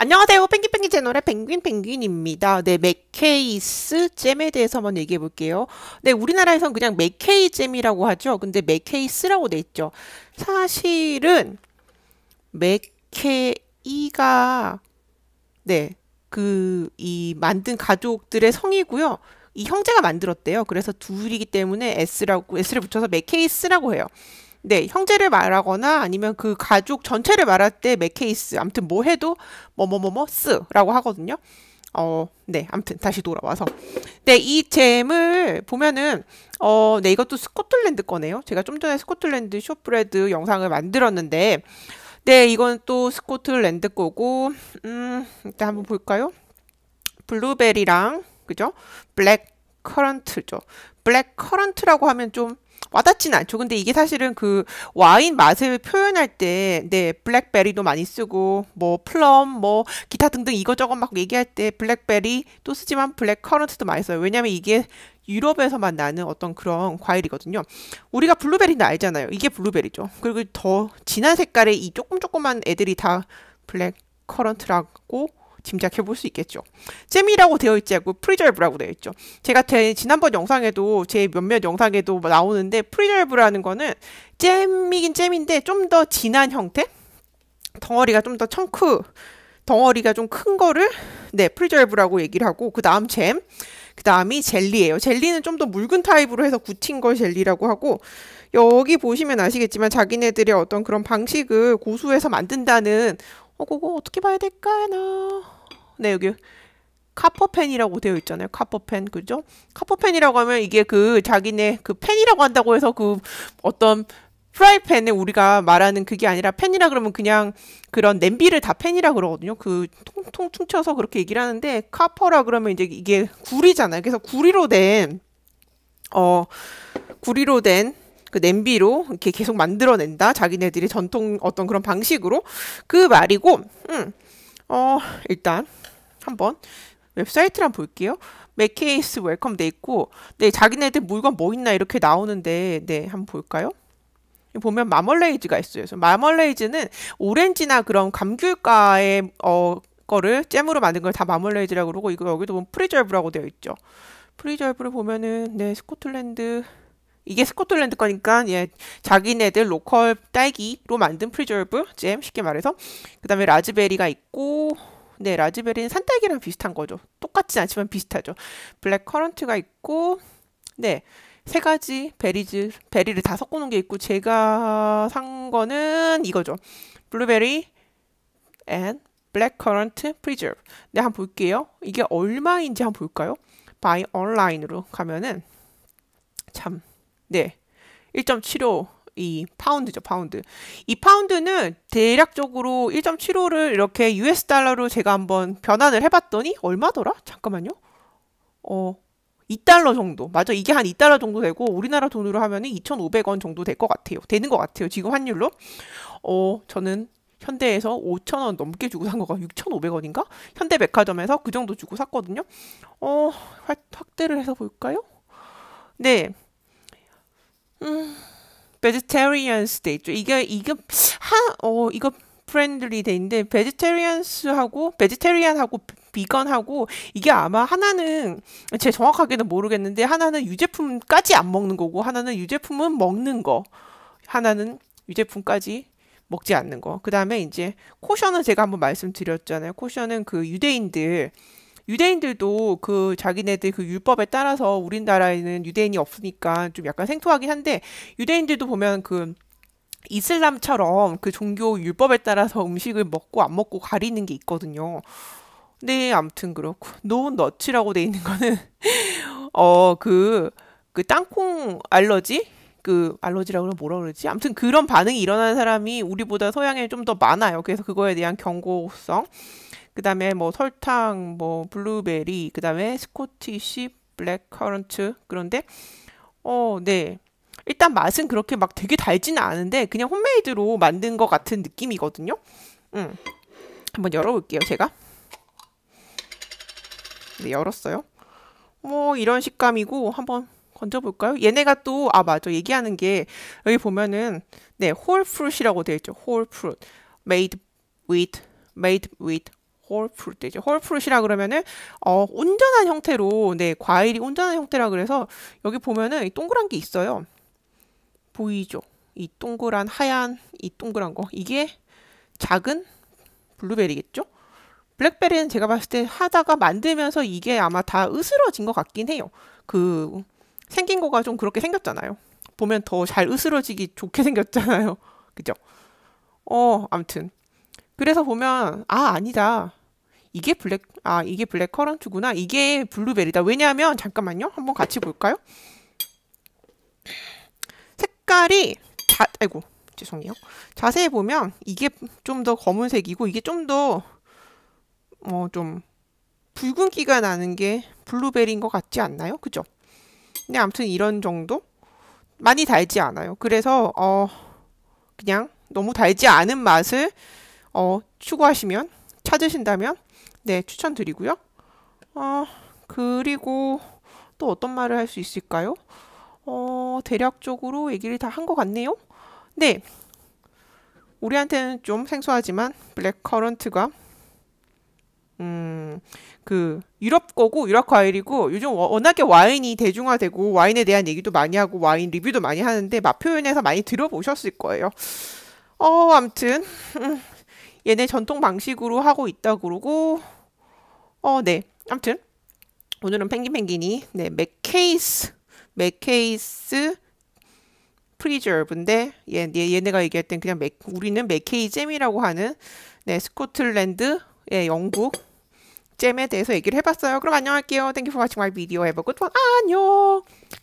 안녕하세요. 펭귄펭귄 채널의 펭귄펭귄입니다. 네, 맥케이스 잼에 대해서 한번 얘기해 볼게요. 네, 우리나라에선 그냥 맥케이 잼이라고 하죠. 근데 맥케이스라고 돼 있죠. 사실은 맥케이가 네, 그 이 만든 가족들의 성이고요. 이 형제가 만들었대요. 그래서 둘이기 때문에 S라고 S를 붙여서 맥케이스라고 해요. 네, 형제를 말하거나 아니면 그 가족 전체를 말할 때 맥케이스 아무튼 뭐 해도 뭐 뭐 뭐뭐스라고 하거든요. 어, 네, 아무튼 다시 돌아와서. 네, 이 잼을 보면은 어, 네, 이것도 스코틀랜드 거네요. 제가 좀 전에 스코틀랜드 쇼프레드 영상을 만들었는데 네, 이건 또 스코틀랜드 거고 음, 일단 한번 볼까요? 블루베리랑 그죠? 블랙 커런트죠. 블랙 커런트라고 하면 좀 와닿진 않죠. 근데 이게 사실은 그 와인 맛을 표현할 때, 네, 블랙베리도 많이 쓰고, 뭐, 플럼, 뭐, 기타 등등 이것저것 막 얘기할 때 블랙베리 또 쓰지만 블랙커런트도 많이 써요. 왜냐면 이게 유럽에서만 나는 어떤 그런 과일이거든요. 우리가 블루베리는 알잖아요. 이게 블루베리죠. 그리고 더 진한 색깔의 이 조금 조그만 애들이 다 블랙커런트라고 짐작해 볼 수 있겠죠. 잼이라고 되어 있지 않고 프리저브라고 되어 있죠. 제가 제 지난번 영상에도 제 몇몇 영상에도 뭐 나오는데 프리저브라는 거는 잼이긴 잼인데 좀 더 진한 형태? 덩어리가 좀 더 청크 덩어리가 좀 큰 거를 네 프리저브라고 얘기를 하고 그 다음 잼, 그 다음이 젤리예요. 젤리는 좀 더 묽은 타입으로 해서 굳힌 걸 젤리라고 하고 여기 보시면 아시겠지만 자기네들의 어떤 그런 방식을 고수해서 만든다는 어, 그거 어떻게 봐야 될까요? 네, 여기 카퍼펜이라고 되어 있잖아요. 카퍼펜, 그죠? 카퍼펜이라고 하면 이게 그 자기네 그 펜이라고 한다고 해서 그 어떤 프라이팬에 우리가 말하는 그게 아니라 팬이라 그러면 그냥 그런 냄비를 다 팬이라 그러거든요. 그 통통 퉁쳐서 그렇게 얘기를 하는데 카퍼라 그러면 이제 이게 구리잖아요. 그래서 구리로 된, 어, 구리로 된그 냄비로 이렇게 계속 만들어낸다. 자기네들이 전통 어떤 그런 방식으로 그 말이고, 음, 어 일단 한번 웹사이트를 한번 볼게요. 맥케이스 웰컴 돼 있고, 네 자기네들 물건 뭐 있나 이렇게 나오는데, 네 한번 볼까요? 보면 마멀레이즈가 있어요. 그래서 마멀레이즈는 오렌지나 그런 감귤과의 어 거를 잼으로 만든 걸 다 마멀레이즈라고 그러고 이거 여기도 보면 프리절브라고 되어 있죠. 프리절브를 보면은 네 스코틀랜드 이게 스코틀랜드 거니까 예, 자기네들 로컬 딸기로 만든 프리저브 잼 쉽게 말해서 그 다음에 라즈베리가 있고 네 라즈베리는 산딸기랑 비슷한 거죠 똑같진 않지만 비슷하죠 블랙 커런트가 있고 네 세 가지 베리즈 베리를 다 섞어 놓은 게 있고 제가 산 거는 이거죠 블루베리 앤 블랙커런트 프리저브 네 한번 볼게요 이게 얼마인지 한번 볼까요 바이 온라인으로 가면은 참 네. 1.75 이 파운드죠, 파운드. 이 파운드는 대략적으로 1.75를 이렇게 US 달러로 제가 한번 변환을 해 봤더니 얼마더라? 잠깐만요. 어, 2달러 정도. 맞아. 이게 한 2달러 정도 되고 우리나라 돈으로 하면은 2,500원 정도 될 것 같아요. 되는 것 같아요. 지금 환율로. 어, 저는 현대에서 5,000원 넘게 주고 산 거가 6,500원인가? 현대백화점에서 그 정도 주고 샀거든요. 어, 확대를 해서 볼까요? 네. 베지테리언스 데 있죠. 이게 이게 한어 이거 프렌들리 데인데 베지테리언스하고 베지테리안하고 비건하고 이게 아마 하나는 제 정확하게는 모르겠는데 하나는 유제품까지 안 먹는 거고 하나는 유제품은 먹는 거 하나는 유제품까지 먹지 않는 거. 그 다음에 이제 코션은 제가 한번 말씀드렸잖아요. 코션은 그 유대인들 유대인들도 그 자기네들 그 율법에 따라서 우리나라에는 유대인이 없으니까 좀 약간 생소하긴 한데 유대인들도 보면 그 이슬람처럼 그 종교 율법에 따라서 음식을 먹고 안 먹고 가리는 게 있거든요. 네, 아무튼 그렇고 노은 너츠라고 돼 있는 거는 어 그그 그 땅콩 알러지 그 알러지라 그러면 뭐라 그러지? 아무튼 그런 반응이 일어나는 사람이 우리보다 서양에 좀 더 많아요. 그래서 그거에 대한 경고성. 그다음에 뭐 설탕, 뭐 블루베리, 그다음에 스코티쉬 블랙커런트 그런데 어, 네. 일단 맛은 그렇게 막 되게 달지는 않은데 그냥 홈메이드로 만든 것 같은 느낌이거든요. 음. 한번 열어볼게요, 제가. 네, 열었어요. 뭐 이런 식감이고 한번 건져볼까요? 얘네가 또, 아, 맞아. 얘기하는 게, 여기 보면은, 네, whole fruit이라고 되어 있죠. whole fruit. made with, made with whole fruit. 이제 whole fruit이라 그러면은, 어, 온전한 형태로, 네, 과일이 온전한 형태라 그래서, 여기 보면은 이 동그란 게 있어요. 보이죠? 이 동그란 하얀, 이 동그란 거. 이게 작은 블루베리겠죠? 블랙베리는 제가 봤을 때 하다가 만들면서 이게 아마 다 으스러진 것 같긴 해요. 그 생긴 거가 좀 그렇게 생겼잖아요. 보면 더 잘 으스러지기 좋게 생겼잖아요. 그죠? 어, 암튼. 그래서 보면, 아, 아니다. 이게 블랙, 아, 이게 블랙 커런트구나. 이게 블루베리다. 왜냐하면, 잠깐만요. 한번 같이 볼까요? 색깔이, 자, 아이고, 죄송해요. 자세히 보면, 이게 좀 더 검은색이고, 이게 좀 더, 어, 좀, 붉은기가 나는 게 블루베리인 것 같지 않나요? 그죠? 근데 아무튼 이런 정도? 많이 달지 않아요. 그래서 어 그냥 너무 달지 않은 맛을 어 추구하시면 찾으신다면 네 추천드리고요. 어 그리고 또 어떤 말을 할 수 있을까요? 어 대략적으로 얘기를 다 한 것 같네요. 네 우리한테는 좀 생소하지만 블랙커런트가 음, 그, 유럽 거고, 유럽 과일이고, 요즘 워낙에 와인이 대중화되고, 와인에 대한 얘기도 많이 하고, 와인 리뷰도 많이 하는데, 맛 표현에서 많이 들어보셨을 거예요. 어, 암튼, 음, 얘네 전통 방식으로 하고 있다 그러고, 어, 네. 암튼, 오늘은 펭귄펭귄이, 네, 맥케이스, 맥케이스, 프리저브인데 얘, 얘, 얘네가 얘기할 땐 그냥 맥, 우리는 맥케이 잼이라고 하는 네 스코틀랜드 예 영국 잼에 대해서 얘기를 해봤어요. 그럼 안녕할게요. Thank you for watching my video. Have a good one. 안녕.